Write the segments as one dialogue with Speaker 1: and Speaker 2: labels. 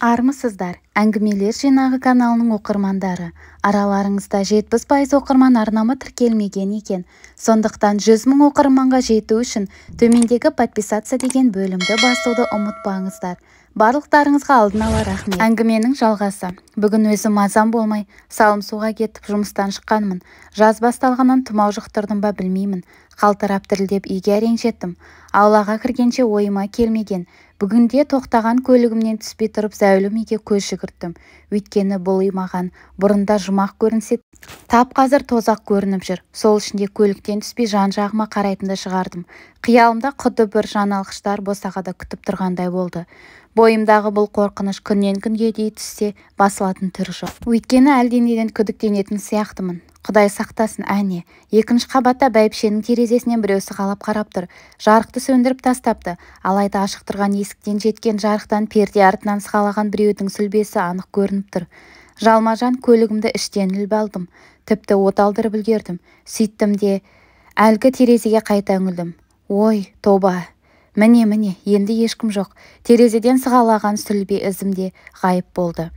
Speaker 1: армысыздар әңгімелер жинағы каналының оқырмандары араларыңызда жетпіс пайыз оқырман арнамы тіркелмеген екен сондықтан жүз мың оқырманға жету үшін төмендегі подписаться деген бөлімді басуды ұмытпаңыздар барлықтарыңызға алдын ала рахмет әңгіменің жалғасы бүгін өзім мазам болмай салым суға кетіп жұмыстан шыққанмын жаз басталғаннан тұмау жұқтырдым ба білмеймін қалтырап дірілдеп үйге әрең жеттім аулаға кіргенше ойыма келмеген бүгінде тоқтаған көлігімнен түспей тұрып зәулім үйге көз жүгірттім өйткені бұл үй маған бұрында жұмақ көрінсе тап қазір тозақ көрініп жүр сол үшін де көліктен түспей жан-жағыма қарайтынды шығардым қиялымда құдды бір жаналғыштар босағада күтіп тұрғандай болды бойымдағы бұл қорқыныш күннен күнге дейін түссе басылатын түрі жоқ өйткені әлденеден күдіктенетін сияқтымын құдай сақтасын әне екінші қабатта бәйбішенің терезесінен біреу сығалап қарап тұр жарықты сөндіріп тастапты алайда ашық тұрған есіктен жеткен жарықтан перде артынан сығалаған біреудің сүлбесі анық көрініп тұр Жалмажан көлігімді іштен іліп алдым тіпті оталдырып үлгердім сөйттім де әлгі терезеге қайта үңілдім ой тоба міне міне енді ешкім жоқ терезеден сығалаған сүлбе ізімде ғайып болды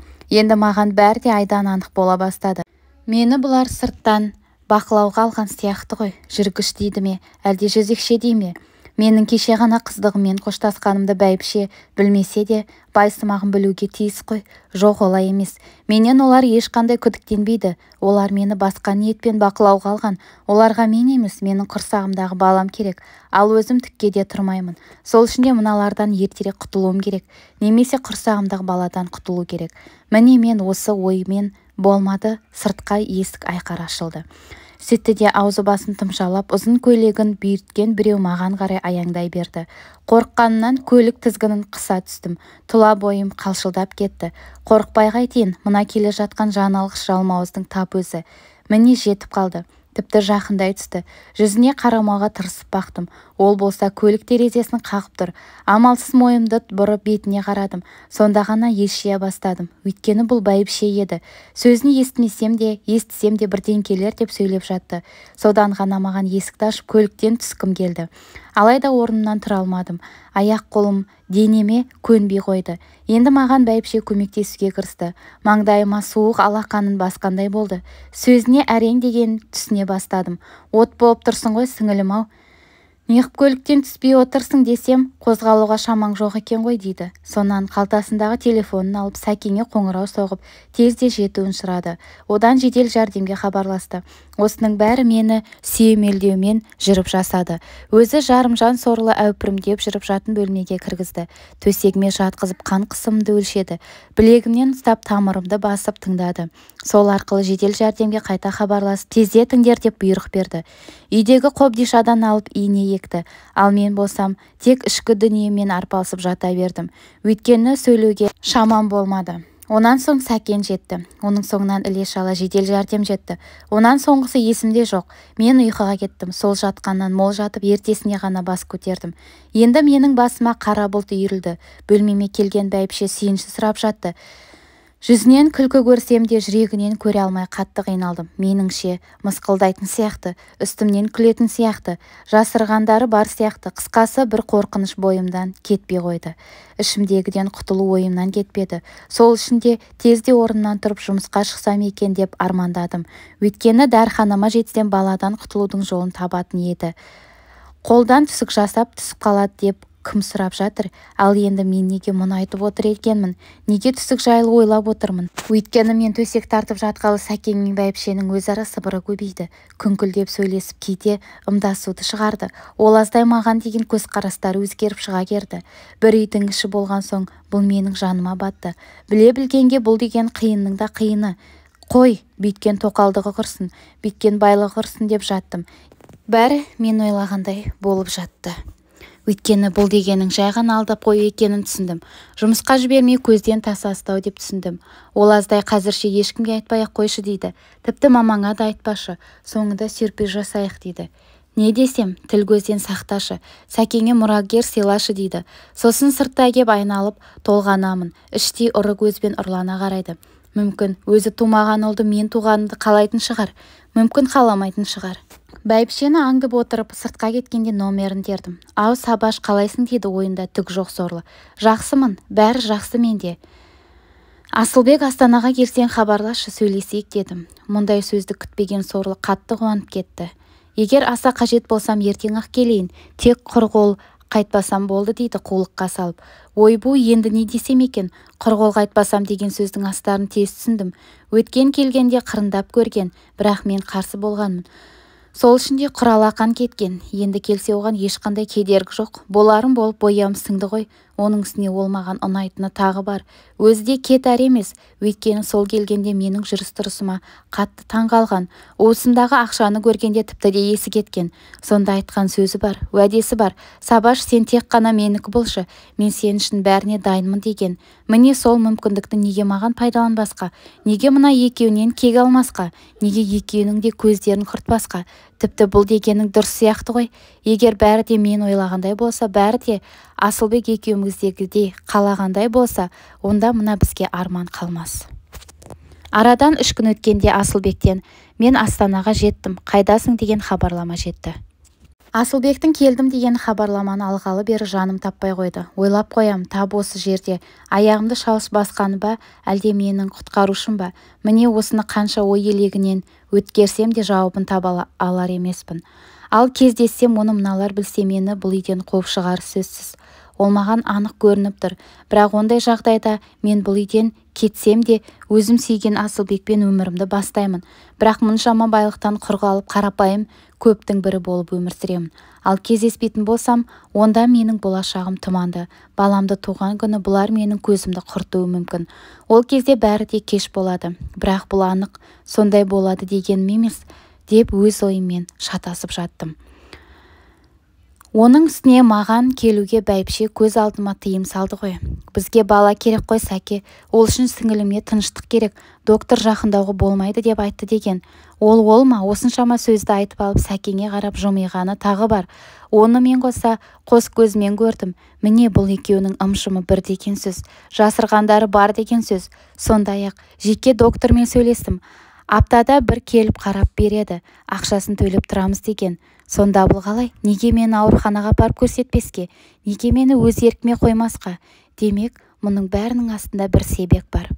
Speaker 1: енді маған бәрі де айдан анық бола бастады мені бұлар сырттан бақылауға алған сияқты ғой жүргіш дейді ме әлде жезекше дей ме менің кеше ғана қыздығыммен қоштасқанымды бәйбіше білмесе де байсымағым білуге тиіс қой жоқ олай емес менен олар ешқандай күдіктенбейді олар мені басқа ниетпен бақылауға алған оларға мен емес менің құрсағымдағы балам керек ал өзім түкке де тұрмаймын сол үшін де мыналардан ертерек құтылуым керек немесе құрсағымдағы баладан құтылу керек міне мен осы оймен болмады сыртқа есік айқара ашылды сөйтті де аузы-басын тұмшалап ұзын көйлегін бүйірткен біреу маған қарай аяңдай берді қорыққанымнан көлік тізгінін қыса түстім тұла бойым қалшылдап кетті қорықпай қайтейін мына келе жатқан жаналық жалмауыздың тап өзі міне жетіп қалды тіпті жақындай түсті жүзіне қарамауға тырысып бақтым ол болса көлік терезесін қағып тұр амалсыз мойымды бұрып бетіне қарадым сонда ғана ес жия бастадым өйткені бұл бәйбіше еді сөзін естімесем де естісем де келер деп сөйлеп жатты содан ғана маған есікті ашып көліктен түскім келді алайда орнымнан тұра алмадым аяқ-қолым денеме көнбей қойды енді маған бәйбіше көмектесуге кірісті маңдайыма суық алақанын басқандай болды сөзіне әрең деген түсіне бастадым от болып тұрсың ғой сіңілім-ау неғып көліктен түспей отырсың десем қозғалуға шамаң жоқ екен ғой дейді сонан қалтасындағы телефонын алып сәкеңе қоңырау соғып тезде жетуін сұрады одан жедел жәрдемге хабарласты осының бәрі мені сүйемелдеумен жүріп жасады өзі жарымжан сорлы әупірімдеп жүріп жатын бөлмеге кіргізді төсегіме жатқызып қан қысымымды өлшеді білегімнен ұстап тамырымды басып тыңдады сол арқылы жедел жәрдемге қайта хабарласып тездетіңдер деп бұйрық берді үйдегі қобдишадан алып ине екті ал мен болсам тек ішкі дүниеммен арпалысып жата бердім өйткені сөйлеуге шамам болмады онан соң сәкен жетті оның соңынан іле шала жедел жәрдем жетті онан соңғысы есімде жоқ мен ұйқыға кеттім сол жатқаннан мол жатып ертесіне ғана бас көтердім енді менің басыма қара бұлт үйірілді бөлмеме келген бәйбіше сүйінші сұрап жатты жүзінен күлкі көрсем де жүрегінен көре алмай қатты қиналдым меніңше мысқылдайтын сияқты үстімнен күлетін сияқты жасырғандары бар сияқты қысқасы бір қорқыныш бойымдан кетпей қойды ішімдегіден құтылу ойымнан кетпеді сол үшін де тезде орнымнан тұрып жұмысқа шықсам екен деп армандадым өйткені дәрханама жетсем баладан құтылудың жолын табатын еді қолдан түсік жасап түсіп қалады деп кім сұрап жатыр ал енді мен неге мұны айтып отыр екенмін неге түсік жайлы ойлап отырмын өйткені мен төсек тартып жатқалы сәкен мен бәйбішенің өзара сыбыры көбейді күңкілдеп сөйлесіп кейде ымдасуды шығарды ол аздай маған деген көзқарастары өзгеріп шыға керді бір үйдің іші болған соң бұл менің жаныма батты біле білгенге бұл деген қиынның да қиыны қой бүйткен тоқалдығы құрсын бүйткен байлығы құрсын деп жаттым бәрі мен ойлағандай болып жатты өйткені бұл дегенің жай ғана алдап қою екенін түсіндім жұмысқа жібермей көзден таса деп түсіндім ол аздай қазірше ешкімге айтпай-ақ қойшы дейді тіпті мамаңа да айтпашы соңында сюрприз жасайық дейді не десем тіл көзден сақташы сәкеңе мұрагер селашы дейді сосын сырттай кеп айналып толғанамын іштей ұры көзбен ұрлана қарайды мүмкін өзі тумаған ұлды мен туғанымды қалайтын шығар мүмкін қаламайтын шығар бәйбішені аңдып отырып сыртқа кеткенде номерін тердім ау сабаш қалайсың дейді ойында түк жоқ сорлы жақсымын бәрі жақсы менде асылбек астанаға келсең хабарлашы сөйлесейік дедім мұндай сөзді күтпеген сорлы қатты қуанып кетті егер аса қажет болсам ертең-ақ келейін тек құр қол қайтпасам болды дейді қулыққа салып ойбу енді не десем екен құр қол қайтпасам деген сөздің астарын тез түсіндім өткен келгенде қырындап көрген бірақ мен қарсы болғанмын сол ішінде құр алақан кеткен енді келсе оған ешқандай кедергі жоқ боларын болып бояуым ғой оның үстіне ол маған ұнайтыны тағы бар өзі де кет емес өйткені сол келгенде менің жүріс-тұрысыма қатты таң қалған ақшаны көргенде тіпті де есі кеткен сонда айтқан сөзі бар уәдесі бар сабаш сен тек қана менікі болшы мен сен үшін бәріне дайынмын деген міне сол мүмкіндікті неге маған пайдаланбасқа неге мына екеуінен кек алмасқа неге екеуінің де көздерін құртпасқа тіпті бұл дегенің дұрыс сияқты ғой егер бәрі де мен ойлағандай болса бәрі де асылбек екеуміздегідей қалағандай болса онда мына бізге арман қалмас арадан үш күн өткенде асылбектен мен астанаға жеттім қайдасың деген хабарлама жетті асылбектің келдім деген хабарламаны алғалы бері жаным таппай қойды ойлап қоям тап осы жерде аяғымды шалыс басқаны ба әлде менің құтқарушым ба міне осыны қанша ой елегінен өткерсем де жауабын таба алар емеспін ал кездессем оны мыналар білсе мені бұл үйден қуып шығары сөзсіз ол маған анық көрініп тұр бірақ ондай жағдайда мен бұл үйден кетсем де өзім сүйген асылбекпен өмірімді бастаймын бірақ мұншама байлықтан құр қалып қарапайым көптің бірі болып өмір сүремін ал кездеспейтін болсам онда менің болашағым тұманды баламды туған күні бұлар менің көзімді құртуы мүмкін ол кезде бәрі де кеш болады бірақ бұл анық сондай болады дегенім емес деп өз ойыммен шатасып жаттым оның үстіне маған келуге бәйбіше көз алдыма тыйым салды ғой бізге бала керек қой сәке ол үшін сіңіліме тыныштық керек доктор жақындауға болмайды деп айтты деген ол ол ма осыншама сөзді айтып алып сәкеңе қарап жымиғаны тағы бар оны мен қоса қос көзімен көрдім міне бұл екеуінің ымшымы бір деген сөз жасырғандары бар деген сөз сондай-ақ жеке доктормен сөйлестім аптада бір келіп қарап береді ақшасын төлеп тұрамыз деген сонда бұл қалай неге мені ауруханаға апарып көрсетпеске неге мені өз еркіме қоймасқа демек мұның бәрінің астында бір себеп бар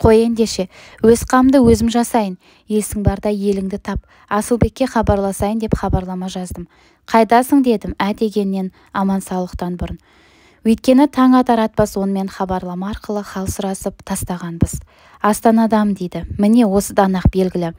Speaker 1: қой ендеше өз қамды өзім жасайын есің барда еліңді тап асылбекке хабарласайын деп хабарлама жаздым қайдасың дедім ә аман саулықтан бұрын өйткені таң атар-атпас онымен хабарлама арқылы хал сұрасып тастағанбыз Астанадам дейді міне осыдан-ақ белгілі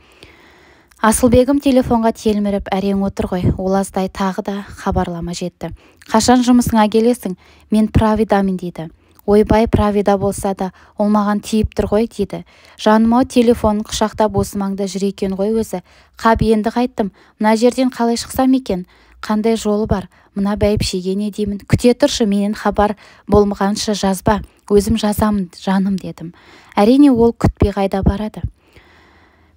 Speaker 1: асылбегім телефонға телміріп әрең отыр ғой Ол аздай тағы да хабарлама жетті қашан жұмысыңа келесің мен правидамын дейді ойбай правида болса да ол маған тиіп тұр ғой дейді жаным-ау телефонын құшақтап осы маңда жүр екен ғой өзі қап енді қайттым мына жерден қалай шықсам екен қандай жолы бар мына бәйбішеге не деймін күте тұршы менен хабар болмағанша жазба өзім жазамын жаным дедім әрине ол күтпей қайда барады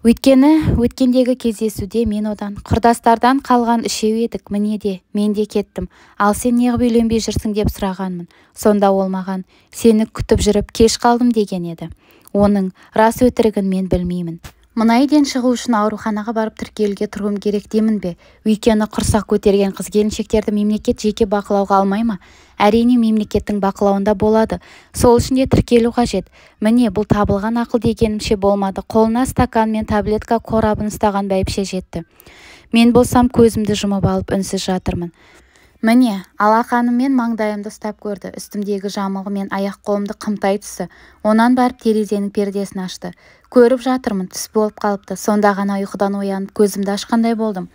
Speaker 1: өйткені өткендегі кездесуде мен одан құрдастардан қалған үшеу едік міне де мен де кеттім ал сен неғып үйленбей жүрсің деп сұрағанмын сонда ол маған сені күтіп жүріп кеш қалдым деген еді оның рас өтірігін мен білмеймін мына үйден шығу үшін ауруханаға барып тіркелуге тұруым керек демін бе өйткені құрсақ көтерген қыз-келіншектерді мемлекет жеке бақылауға алмай ма әрине мемлекеттің бақылауында болады сол үшін де тіркелу қажет міне бұл табылған ақыл дегенімше болмады қолына стакан мен таблетка қорабын ұстаған бәйбіше жетті мен болсам көзімді жұмып алып үнсіз жатырмын міне алақанымен маңдайымды ұстап көрді үстімдегі жамылғы мен аяқ-қолымды қымтай түсі. онан барып терезенің пердесін ашты көріп жатырмын түс болып қалыпты сонда ғана ұйқыдан оянып көзімді ашқандай болдым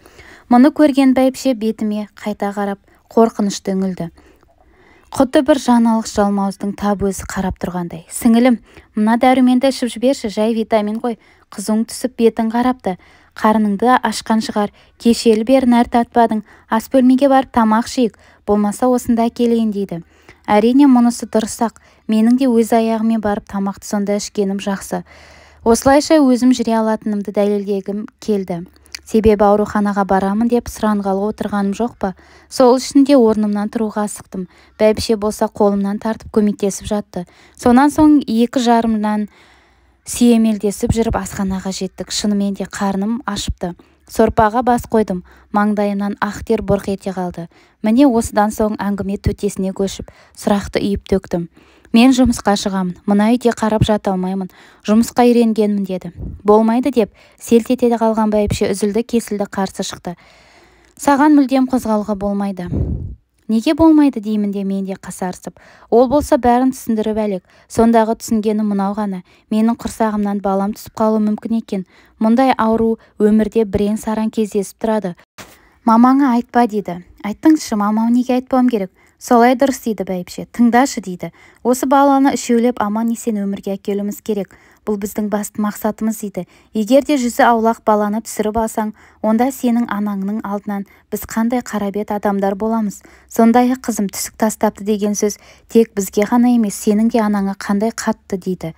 Speaker 1: мұны көрген бәйбіше бетіме қайта қарап қорқынышты үңілді құдды бір жаналық жалмауыздың тап өзі қарап тұрғандай сіңілім мына дәруменді ішіп жіберші жай витамин ғой қызың түсіп бетің қарапты Қарыныңды ашқан шығар кешелі бері нәр татпадың ас бөлмеге барып тамақ ішейік болмаса осында әкелейін дейді әрине мұнысы дұрыс-ақ менің де өз аяғыммен барып тамақты сонда ішкенім жақсы осылайша өзім жүре алатынымды дәлелдегім келді себебі ауруханаға барамын деп сұранғалы отырғаным жоқ па сол үшін де орнымнан тұруға асықтым бәйбіше болса қолымнан тартып көмектесіп жатты сонан соң екі жарымнан сүйемелдесіп жүріп асханаға жеттік шынымен де қарным ашыпты сорпаға бас қойдым маңдайымнан ақ тер бұрқ ете қалды міне осыдан соң әңгіме төтесіне көшіп сұрақты үйіп төктім мен жұмысқа шығамын мына үйде қарап жата алмаймын жұмысқа үйренгенмін деді болмайды деп селт ете қалған бәйбіше үзілді кесілді қарсы шықты саған мүлдем қозғалуға болмайды неге болмайды деймін де мен де қасарысып ол болса бәрін түсіндіріп әлек сондағы түсінгені мынау ғана менің құрсағымнан балам түсіп қалуы мүмкін екен мұндай ауру өмірде бірең саран кездесіп тұрады мамаңа айтпа дейді айтыңызшы мамам неге айтпауым керек солай дұрыс дейді бәйбіше тыңдашы дейді осы баланы үшеулеп аман-есен өмірге әкелуіміз керек бұл біздің басты мақсатымыз дейді егер де жүзі аулақ баланы түсіріп алсаң онда сенің анаңның алдынан біз қандай қарабет адамдар боламыз сондай-ақ қызым түсік тастапты деген сөз тек бізге ғана емес сенің де анаңа қандай қатты дейді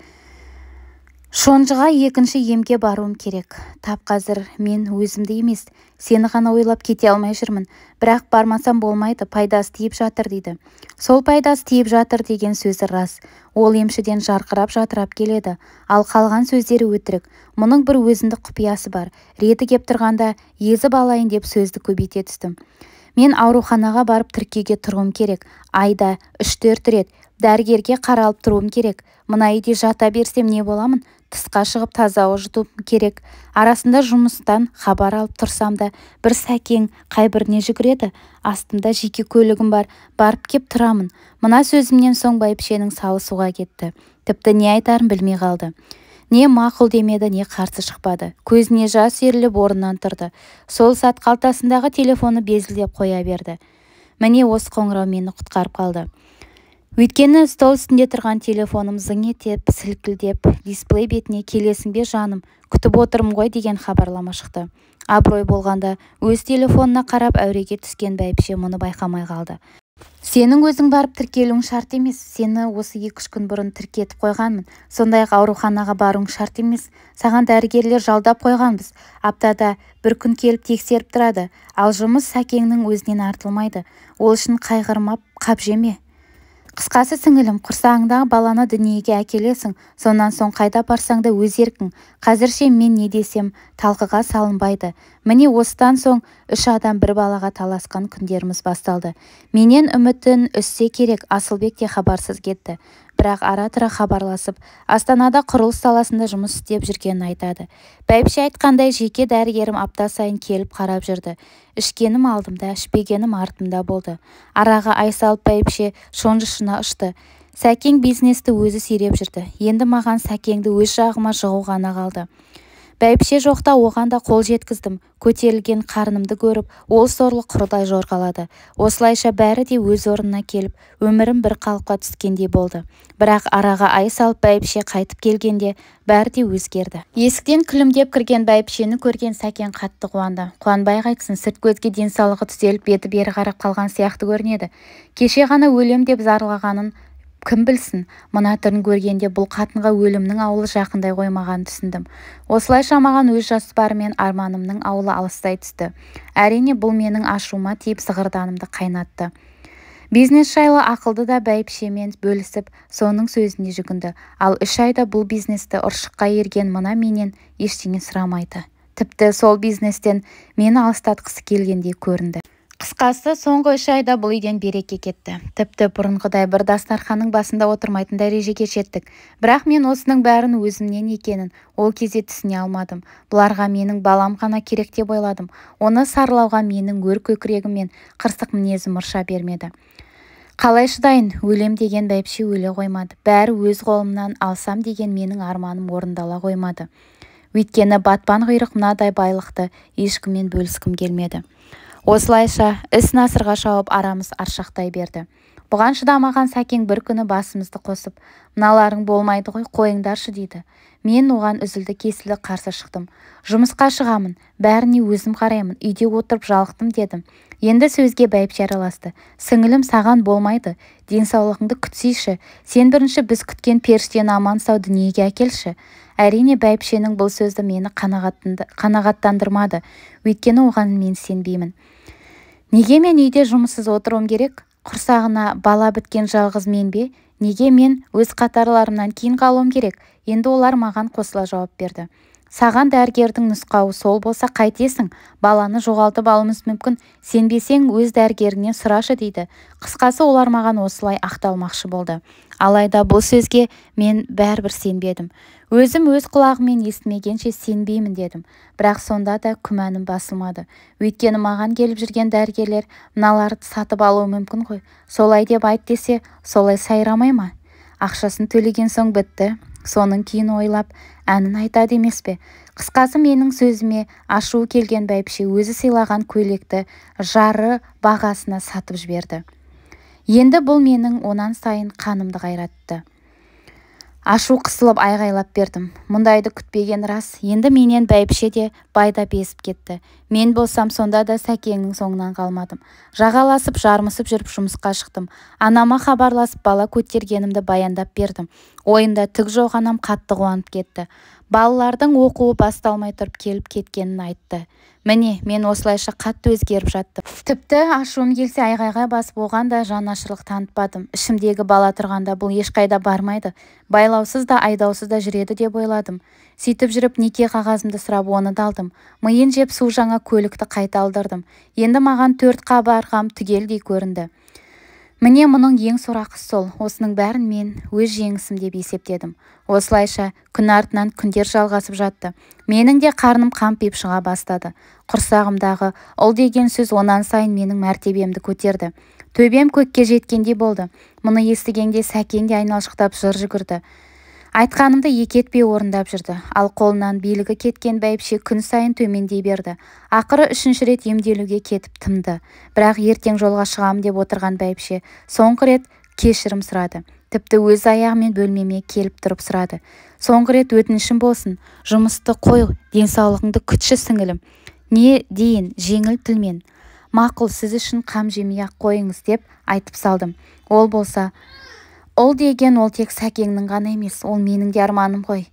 Speaker 1: шонжыға екінші емге баруым керек тап қазір мен өзімді емес сені ғана ойлап кете алмай жүрмін бірақ бармасам болмайды пайдасы тиіп жатыр дейді сол пайдасы тиіп жатыр деген сөзі рас ол емшіден жарқырап жатырап келеді ал қалған сөздері өтірік мұның бір өзіндік құпиясы бар реті кеп тұрғанда езіп алайын деп сөзді көбейте түстім мен ауруханаға барып тіркеуге тұруым керек айда үш-төрт рет дәрігерге қаралып тұруым керек мына үйде жата берсем не боламын тысқа шығып таза ауа жұтуым керек арасында жұмыстан хабар алып тұрсам да бір сәкең қайбіріне жүгіреді астымда жеке көлігім бар барып кеп тұрамын мына сөзімнен соң бәйбішенің салы суға кетті тіпті не айтарын білмей қалды не мақұл демеді не қарсы шықпады көзіне жас үйіріліп орнынан тұрды сол сәт қалтасындағы телефоны безілдеп қоя берді міне осы қоңырау мені құтқарып қалды өйткені стол үстінде тұрған телефоным зың етіп сілкілдеп дисплей бетіне келесің бе жаным күтіп отырмын ғой деген хабарлама шықты абырой болғанда өз телефонына қарап әуреге түскен бәйбіше мұны байқамай қалды сенің өзің барып тіркелуің шарт емес сені осы екі-үш күн бұрын тіркетіп қойғанмын сондай-ақ ауруханаға баруың шарт емес саған дәрігерлер жалдап қойғанбыз аптада бір күн келіп тексеріп тұрады ал жұмыс сәкеңнің өзінен артылмайды ол үшін қайғырмап қап жеме қысқасы сіңілім құрсағыңдағы баланы дүниеге әкелесің сонан соң қайда барсаң да өз еркің қазірше мен не десем талқыға салынбайды міне осыдан соң үш адам бір балаға таласқан күндеріміз басталды менен үмітін үзсе керек асылбек те хабарсыз кетті бірақ ара-тұра хабарласып астанада құрылыс саласында жұмыс істеп жүргенін айтады бәйбіше айтқандай жеке дәрігерім апта сайын келіп қарап жүрді ішкенім алдымда ішпегенім артымда болды араға ай салып бәйбіше шонжышына ұшты сәкең бизнесті өзі сиреп жүрді енді маған сәкеңді өз жағыма жығу ғана қалды бәйбіше жоқта оған да қол жеткіздім көтерілген қарнымды көріп ол сорлы құрдай жорғалады осылайша бәрі де өз орнына келіп өмірім бір қалыпқа түскендей болды бірақ араға ай салып бәйбіше қайтып келгенде бәрі де өзгерді есіктен күлімдеп кірген бәйбішені көрген сәкен қатты қуанды қуанбай қайтсын сырт көзге денсаулығы түзеліп беті бері қарап қалған сияқты көрінеді кеше ғана өлем деп зарлағанын кім білсін мына түрін көргенде бұл қатынға өлімнің ауылы жақындай қоймағанын түсіндім осылайша маған өз мен арманымның ауылы алыстай түсті әрине бұл менің ашуыма тиіп сығырданымды қайнатты бизнес жайлы ақылды да бәйбішемен бөлісіп соның сөзіне жүгінді ал үш айда бұл бизнесті ұршыққа ерген мына менен ештеңе сұрамайды тіпті сол бизнестен мені алыстатқысы келгендей көрінді қысқасы соңғы үш айда бұл үйден береке кетті тіпті бұрынғыдай бір дастарханның басында отырмайтын дәрежеге жеттік бірақ мен осының бәрін өзімнен екенін ол кезде түсіне алмадым бұларға менің балам ғана керек деп ойладым оны сарлауға менің өр көкірегім мен қырсық мінезім ұрша бермеді қалай шыдайын өлем деген бәйбіше өле қоймады бәрі өз қолымнан алсам деген менің арманым орындала қоймады өйткені батпан құйрық мынадай байлықты ешкіммен бөліскім келмеді осылайша іс насырға шауып арамыз аршақтай берді бұған шыдамаған сәкең бір күні басымызды қосып мыналарың болмайды ғой қойыңдаршы дейді мен оған үзілді-кесілді қарсы шықтым жұмысқа шығамын бәріне өзім қараймын үйде отырып жалықтым дедім енді сөзге бәйбіше араласты сіңілім саған болмайды денсаулығыңды күтсейші сен бірінші біз күткен періштені аман сау дүниеге әкелші әрине бәйбішенің бұл сөзі мені қанағаттандырмады өйткені оған мен сенбеймін неге мен үйде жұмыссыз отыруым керек құрсағына бала біткен жалғыз мен бе неге мен өз қатарларымнан кейін қалуым керек енді олар маған қосыла жауап берді саған дәргердің нұсқауы сол болса қайтесің баланы жоғалтып алуымыз мүмкін сенбесең өз дәрігеріңнен сұрашы дейді қысқасы олар маған осылай ақталмақшы болды алайда бұл сөзге мен бәрібір сенбедім өзім өз құлағыммен естімегенше сенбеймін дедім бірақ сонда да күмәнім басылмады өйткені маған келіп жүрген дәрігерлер мыналарды сатып алуы мүмкін ғой солай деп айт десе солай сайрамай ма ақшасын төлеген соң бітті соның кейін ойлап әнін айтады емес пе қысқасы менің сөзіме ашуы келген бәйбіше өзі сыйлаған көйлекті жары бағасына сатып жіберді енді бұл менің онан сайын қанымды қайратты ашу қысылып айғайлап бердім мұндайды күтпеген рас енді менен бәйбіше де байдап есіп кетті мен болсам сонда да сәкеңнің соңынан қалмадым жағаласып жармысып жүріп жұмысқа шықтым анама хабарласып бала көтергенімді баяндап бердім ойында түк жоқ анам қатты қуанып кетті балалардың оқуы басталмай тұрып келіп кеткенін айтты міне мен осылайша қатты өзгеріп жаттым тіпті ашуым келсе айғайға басып оған да жанашырлық танытпадым ішімдегі бала тұрғанда бұл ешқайда бармайды байлаусыз да айдаусыз да жүреді деп ойладым сөйтіп жүріп неке қағазымды сұрап оны да алдым миын жеп су жаңа көлікті қайта алдырдым енді маған төрт қабырғам түгелдей көрінді міне мұның ең сорақысы сол осының бәрін мен өз жеңісім деп есептедім осылайша күн артынан күндер жалғасып жатты менің де қарным қампиып шыға бастады құрсағымдағы ұл деген сөз онан сайын менің мәртебемді көтерді төбем көкке жеткендей болды мұны естігенде сәкен де айналшықтап жыр жүгірді айтқанымды екі етпей орындап жүрді ал қолынан билігі кеткен бәйбіше күн сайын төмендей берді ақыры үшінші рет емделуге кетіп тымды бірақ ертең жолға шығам деп отырған бәйбіше соңғы рет кешірім сұрады тіпті өз аяғымен бөлмеме келіп тұрып сұрады соңғы рет өтінішім болсын жұмысты қой денсаулығыңды күтші сіңілім не дейін жеңіл тілмен мақұл сіз үшін қам жемей-ақ қойыңыз деп айтып салдым ол болса ұл деген ол тек сәкеңнің ғана емес ол менің де арманым ғой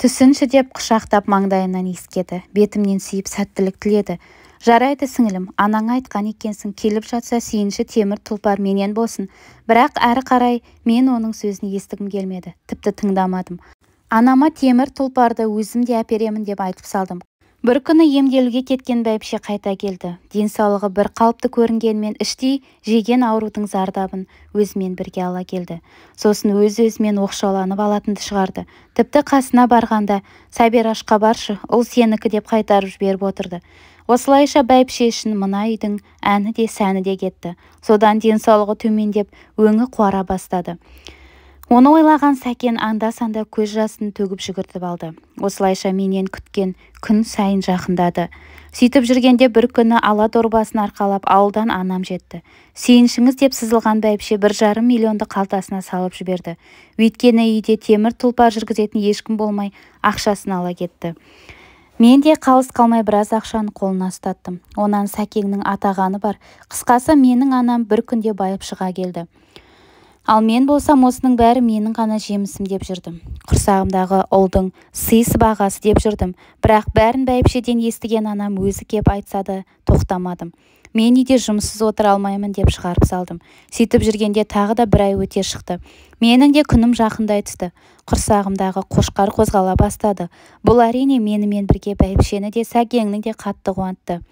Speaker 1: түсінші деп құшақтап маңдайынан иіскеді бетімнен сүйіп сәттілік тіледі жарайды сіңілім анаңа айтқан екенсің келіп жатса сүйінші темір тұлпар менен болсын бірақ әрі қарай мен оның сөзін естігім келмеді тіпті тыңдамадым анама темір тұлпарды өзім де әперемін деп айтып салдым бір күні емделуге кеткен бәйбіше қайта келді денсаулығы бір қалыпты көрінгенмен іштей жеген аурудың зардабын өзімен бірге ала келді сосын өз-өзімен оқшауланып алатынды шығарды тіпті қасына барғанда сабир ашқа баршы ол сенікі деп қайтарып жіберіп отырды осылайша бәйбіше үшін мына үйдің әні де сәні де кетті содан денсаулығы төмендеп өңі қуара бастады оны ойлаған сәкен анда-санда көз жасын төгіп жүгіртіп алды осылайша менен күткен күн сайын жақындады сөйтіп жүргенде бір күні ала дорбасын арқалап ауылдан анам жетті сүйіншіңіз деп сызылған бәйбіше бір жарым миллионды қалтасына салып жіберді өйткені үйде темір тұлпар жүргізетін ешкім болмай ақшасын ала кетті мен де қалыс қалмай біраз ақшаны қолына ұстаттым онан сәкеңнің атағаны бар қысқасы менің анам бір күнде байып шыға келді ал мен болсам осының бәрі менің ғана жемісім деп жүрдім құрсағымдағы ұлдың сый бағасы деп жүрдім бірақ бәрін бәйбішеден естіген анам өзі кеп айтса да тоқтамадым мен үйде жұмыссыз отыра алмаймын деп шығарып салдым сөйтіп жүргенде тағы да бір ай өте шықты менің де күнім жақындай түсті құрсағымдағы қошқар қозғала бастады бұл әрине менімен бірге бәйбішені де сәкеңні де қатты қуантты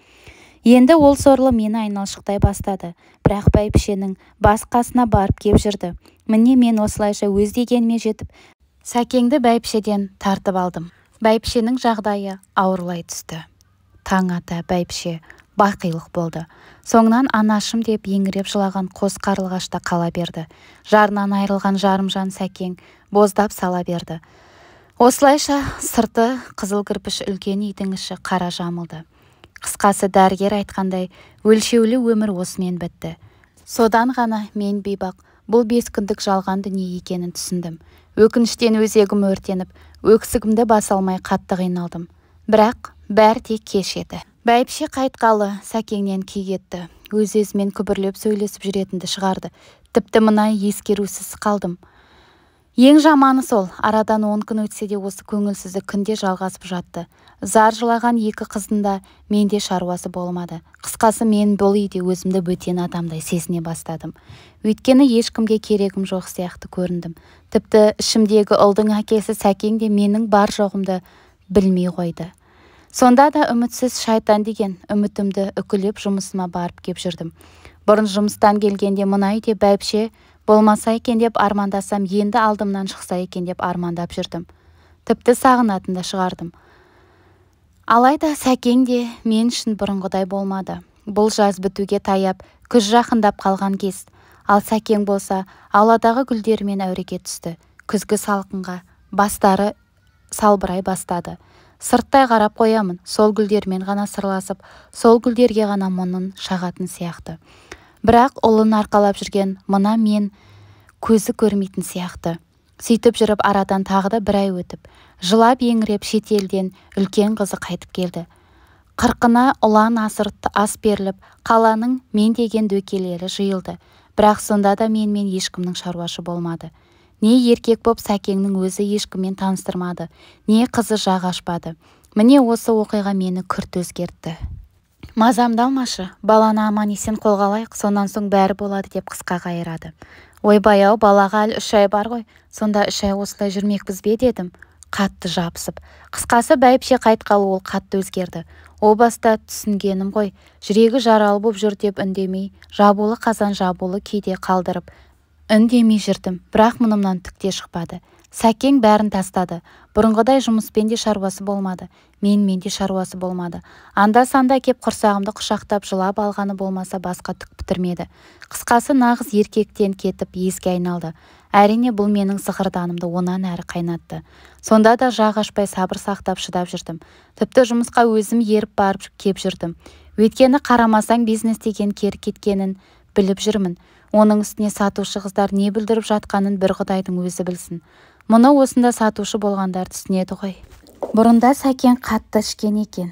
Speaker 1: енді ол сорлы мені айналшықтай бастады бірақ бәйбішенің бас қасына барып кеп жүрді міне мен осылайша өз дегеніме жетіп сәкеңді бәйбішеден тартып алдым бәйбішенің жағдайы ауырлай түсті таң ата бәйбіше бақилық болды соңынан анашым деп еңіреп жылаған қос қарлығашта қала берді жарынан жарым жарымжан сәкең боздап сала берді осылайша сырты қызыл кірпіш үлкен үйдің іші қара жамылды қысқасы дәрігер айтқандай өлшеулі өмір осымен бітті содан ғана мен бейбақ бұл бес күндік жалған дүние екенін түсіндім өкініштен өзегім өртеніп өксігімді баса алмай қатты қиналдым бірақ бәрі де кеш еді бәйбіше қайтқалы сәкеңнен күй кетті өз өзімен күбірлеп сөйлесіп жүретінді шығарды тіпті мына ескерусіз қалдым ең жаманы сол арадан он күн өтсе де осы көңілсіздік күнде жалғасып жатты зар жылаған екі қыздың да менде шаруасы болмады қысқасы мен бұл үйде өзімді бөтен адамдай сезіне бастадым өйткені еш ешкімге керегім жоқ сияқты көріндім тіпті ішімдегі ұлдың әкесі сәкең де менің бар жоғымды білмей қойды сонда да үмітсіз шайтан деген үмітімді үкілеп жұмысыма барып кеп жүрдім бұрын жұмыстан келгенде мына үйде бәйбіше болмаса екен деп армандасам енді алдымнан шықса екен деп армандап жүрдім тіпті сағынатын да шығардым алайда сәкең де мен үшін бұрынғыдай болмады бұл жаз бітуге таяп күз жақындап қалған кез ал сәкең болса ауладағы гүлдермен әуреге түсті күзгі салқынға бастары салбырай бастады сырттай қарап қоямын сол гүлдермен ғана сырласып сол гүлдерге ғана мұңын шағатын сияқты бірақ ұлын арқалап жүрген мына мен көзі көрмейтін сияқты сөйтіп жүріп арадан тағы да бір ай өтіп жылап-еңіреп шетелден үлкен қызы қайтып келді қырқына ұлан-асыр ас беріліп қаланың мен деген дөкелері жиылды бірақ сонда да менімен ешкімнің шаруашы болмады не еркек боп сәкеңнің өзі ешкіммен таныстырмады не қызы жақ ашпады міне осы оқиға мені күрт өзгертті мазамдалмашы баланы аман есен қолға алайық сонан соң бәрі болады деп қысқа қайырады ойбай-ау балаға әлі үш ай бар ғой сонда үш ай осылай жүрмекпіз бе дедім қатты жабысып қысқасы бәйбіше қайтқалы ол қатты өзгерді о баста түсінгенім ғой жүрегі жаралы боп жүр деп үндемей жабулы қазан жабулы кейде қалдырып үндемей жүрдім бірақ мұнымнан түк те шықпады сәкең бәрін тастады бұрынғыдай жұмыспен де шаруасы болмады менімен де шаруасы болмады анда-санда кеп құрсағымды құшақтап жылап алғаны болмаса басқа түк бітірмеді қысқасы нағыз еркектен кетіп еске айналды әрине бұл менің сығырданымды онан әрі қайнатты сонда да жақ ашпай сабыр сақтап шыдап жүрдім тіпті жұмысқа өзім еріп барып кеп жүрдім өйткені қарамасаң бизнес деген кері кеткенін біліп жүрмін оның үстіне сатушы қыздар не бүлдіріп жатқанын бір құдайдың өзі білсін мұны осында сатушы болғандар түсінеді ғой бұрында сәкен қатты ішкен екен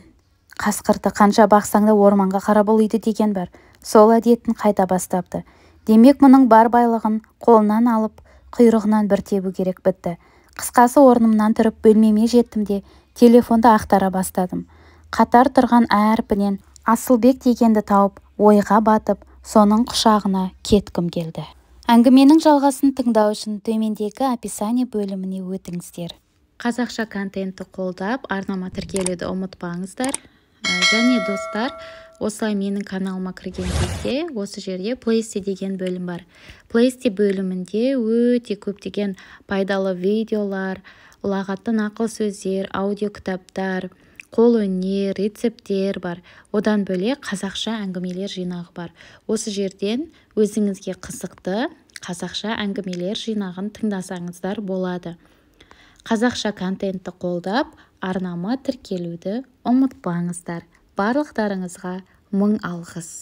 Speaker 1: қасқырды қанша бақсаң да орманға қарап ұлиды деген бар сол әдетін қайта бастапты демек мұның бар байлығын қолынан алып құйрығынан бір тебу керек бітті қысқасы орнымнан тұрып бөлмеме жеттім де телефонды ақтара бастадым қатар тұрған ә әрпінен асылбек дегенді тауып ойға батып соның құшағына кеткім келді әңгіменің жалғасын тыңдау үшін төмендегі описание бөліміне өтіңіздер қазақша контентті қолдап арнама тіркелуді ұмытпаңыздар ә, және достар осылай менің каналыма кірген кезде осы жерде плейсте деген бөлім бар плейсте бөлімінде өте көптеген пайдалы видеолар ұлағатты нақыл сөздер аудиокітаптар қолөнер рецепттер бар одан бөлек қазақша әңгімелер жинағы бар осы жерден өзіңізге қызықты қазақша әңгімелер жинағын тыңдасаңыздар болады қазақша контентті қолдап арнама тіркелуді ұмытпаңыздар барлықтарыңызға мың алғыс